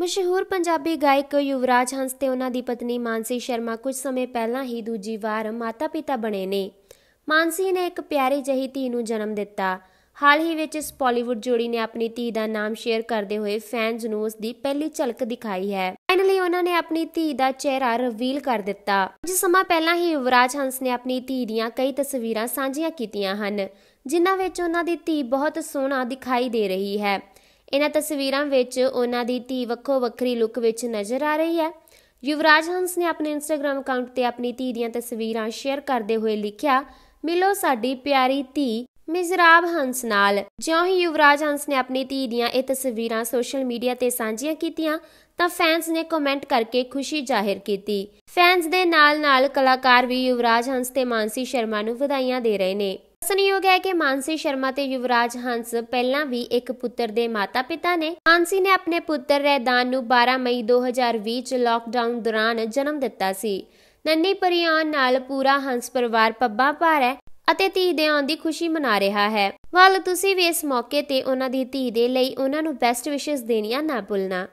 ਮਸ਼ਹੂਰ ਪੰਜਾਬੀ ਗਾਇਕ ਯੁਵਰਾਜ ਹੰਸ ਤੇ ਉਹਨਾਂ ਦੀ ਪਤਨੀ ਮਾਨਸੀ ਸ਼ਰਮਾ ਕੁਝ ਸਮੇਂ ਪਹਿਲਾਂ ਹੀ ਦੂਜੀ ਵਾਰ ਮਾਤਾ-ਪਿਤਾ ਬਣੇ ਨੇ ਮਾਨਸੀ ਨੇ ਇੱਕ ਪਿਆਰੀ ਜਹੀ ਧੀ ਨੂੰ ਜਨਮ ਦਿੱਤਾ ਹਾਲ ਹੀ ਵਿੱਚ ਇਸ ਪਾਲੀਵੁੱਡ ਜੋੜੀ ਨੇ ਆਪਣੀ ਧੀ ਦਾ ਨਾਮ ਸ਼ੇਅਰ ਕਰਦੇ ਹੋਏ ਫੈਨਸ ਨੂੰ ਉਸ ਦੀ ਪਹਿਲੀ ਝਲਕ ਦਿਖਾਈ ਹੈ ਫਾਈਨਲੀ ਉਹਨਾਂ ਨੇ ਆਪਣੀ ਧੀ ਦਾ ਚਿਹਰਾ ਰਿਵੀਲ ਕਰ ਦਿੱਤਾ ਕੁਝ ਸਮਾਂ ਪਹਿਲਾਂ ਹੀ ਯੁਵਰਾਜ ਹੰਸ ਨੇ ਆਪਣੀ ਧੀ ਦੀਆਂ ਕਈ ਤਸਵੀਰਾਂ ਸਾਂਝੀਆਂ ਕੀਤੀਆਂ ਹਨ ਜਿਨ੍ਹਾਂ ਵਿੱਚ ਉਹਨਾਂ ਦੀ ਧੀ ਬਹੁਤ ਸੋਹਣਾ ਦਿਖਾਈ ਦੇ ਰਹੀ ਹੈ ਇਹਨਾਂ ਤਸਵੀਰਾਂ ਵਿੱਚ ਉਹਨਾਂ ਦੀ ਧੀ ਵੱਖੋ ਵੱਖਰੀ ਲੁੱਕ ਵਿੱਚ ਨਜ਼ਰ ਆ ਰਹੀ ਹੈ ਯੁਵਰਾਜ ਹੰਸ ਨੇ ਆਪਣੇ ਇੰਸਟਾਗ੍ਰam ਅਕਾਊਂਟ ਤੇ ਆਪਣੀ ਧੀ ਦੀਆਂ ਤਸਵੀਰਾਂ ਸ਼ੇਅਰ ਕਰਦੇ ਹੋਏ ਲਿਖਿਆ ਮਿਲੋ ਸਾਡੀ ਪਿਆਰੀ ਧੀ ਮਿਜ਼ਰਾਬ ਹੰਸ ਨਾਲ ਜਿਉਂ ਹੀ ਯੁਵਰਾਜ ਹੰਸ ਨੇ ਆਪਣੀ ਧੀ ਦੀਆਂ ਇਹ ਤਸਵੀਰਾਂ ਸੋਸ਼ਲ ਮੀਡੀਆ ਤੇ ਸਾਂਝੀਆਂ ਕੀਤੀਆਂ ਤਾਂ ਫੈਨਸ ਨੇ ਕਮੈਂਟ ਕਰਕੇ ਖੁਸ਼ੀ ਜ਼ਾਹਿਰ ਕੀਤੀ ਫੈਨਸ ਦੇ ਨਾਲ-ਨਾਲ ਕਲਾਕਾਰ ਵੀ ਯੁਵਰਾਜ ਹੰਸ ਤੇ ਮਾਨਸੀ ਸ਼ਰਮਾ ਨੂੰ ਵਧਾਈਆਂ ਦੇ ਰਹੇ ਨੇ ਦੱਸਣਯੋਗ ਹੈ ਕਿ ਮਾਨਸੀ ਸ਼ਰਮਾ ਤੇ ਯੁਵਰਾਜ ਹੰਸ ਪਹਿਲਾਂ ਵੀ ਇੱਕ ਪੁੱਤਰ ਦੇ ਮਾਤਾ-ਪਿਤਾ ਨੇ ਮਾਨਸੀ ਨੇ ਆਪਣੇ ਪੁੱਤਰ ਰੈਦਾਨ ਨੂੰ 12 ਮਈ 2020 ਚ ਲਾਕਡਾਊਨ ਦੌਰਾਨ ਜਨਮ ਦਿੱਤਾ ਸੀ ਨੰਨੀ ਪਰਿਆਨ ਨਾਲ ਪੂਰਾ ਹੰਸ ਪਰਿਵਾਰ ਪੱਬਾਂ ਭਾਰ ਹੈ ਅਤੇ ਧੀ ਦੇ ਆਉਣ ਦੀ ਖੁਸ਼ੀ ਮਨਾ ਰਿਹਾ ਹੈ ਵੱਲ ਤੁਸੀਂ ਵੀ ਇਸ ਮੌਕੇ ਤੇ ਉਹਨਾਂ ਦੀ ਧੀ ਦੇ ਲਈ ਉਹਨਾਂ ਨੂੰ ਬੈਸਟ ਵਿਸ਼ੇਸ ਦੇਣੀਆਂ ਨਾ ਭੁੱਲਣਾ